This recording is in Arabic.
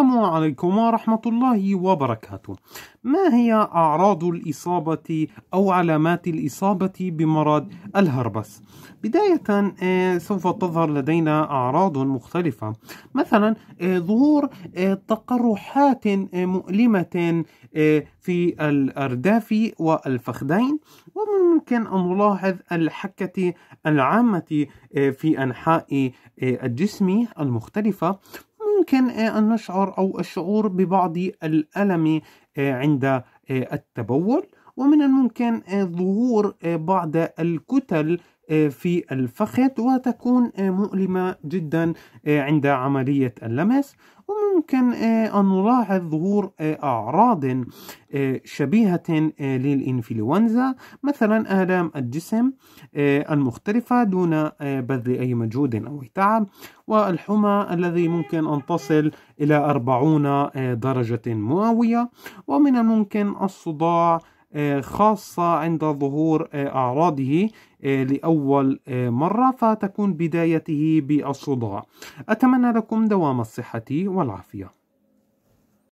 السلام عليكم ورحمة الله وبركاته. ما هي أعراض الإصابة أو علامات الإصابة بمرض الهربس؟ بداية آه، سوف تظهر لدينا أعراض مختلفة، مثلا آه، ظهور آه، تقرحات مؤلمة في الأرداف والفخذين، وممكن أن نلاحظ الحكة العامة في أنحاء الجسم المختلفة، يمكن آه، أن نشعر أو الشعور ببعض الألم آه، عند آه، التبول ومن الممكن آه، ظهور آه، بعض الكتل آه، في الفخذ وتكون مؤلمة جدا عند عملية اللمس وممكن أن نلاحظ ظهور أعراض شبيهة للإنفلونزا مثلا آلام الجسم المختلفة دون بذل أي مجهود أو تعب والحمى الذي ممكن أن تصل إلى 40 درجة مئوية ومن الممكن الصداع آه، خاصة عند ظهور آه، أعراضه آه، لأول مرة فتكون بدايته بالصداع أتمنى لكم دوام الصحة والعافية